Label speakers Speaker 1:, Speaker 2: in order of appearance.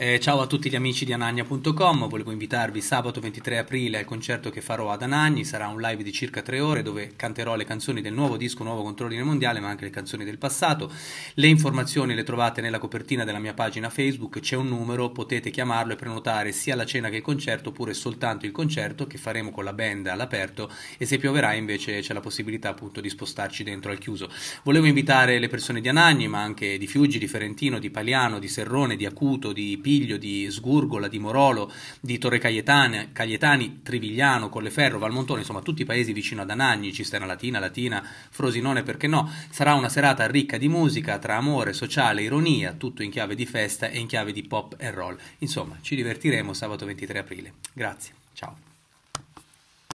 Speaker 1: Eh, ciao a tutti gli amici di anagna.com, volevo invitarvi sabato 23 aprile al concerto che farò ad Anagni, sarà un live di circa tre ore dove canterò le canzoni del nuovo disco Nuovo Controllino Mondiale ma anche le canzoni del passato. Le informazioni le trovate nella copertina della mia pagina Facebook, c'è un numero, potete chiamarlo e prenotare sia la cena che il concerto oppure soltanto il concerto che faremo con la band all'aperto e se pioverà invece c'è la possibilità appunto di spostarci dentro al chiuso. Volevo invitare le persone di Anagni ma anche di Fiuggi, di Ferentino, di Paliano, di Serrone, di Acuto, di Pino Campiglio, di Sgurgola, di Morolo, di Torre Caietana, Caietani, Trivigliano, Colleferro, Valmontone, insomma tutti i paesi vicino ad Anagni, Cisterna Latina, Latina, Frosinone, perché no? Sarà una serata ricca di musica, tra amore, sociale, ironia, tutto in chiave di festa e in chiave di pop and roll. Insomma, ci divertiremo sabato 23 aprile.
Speaker 2: Grazie, ciao.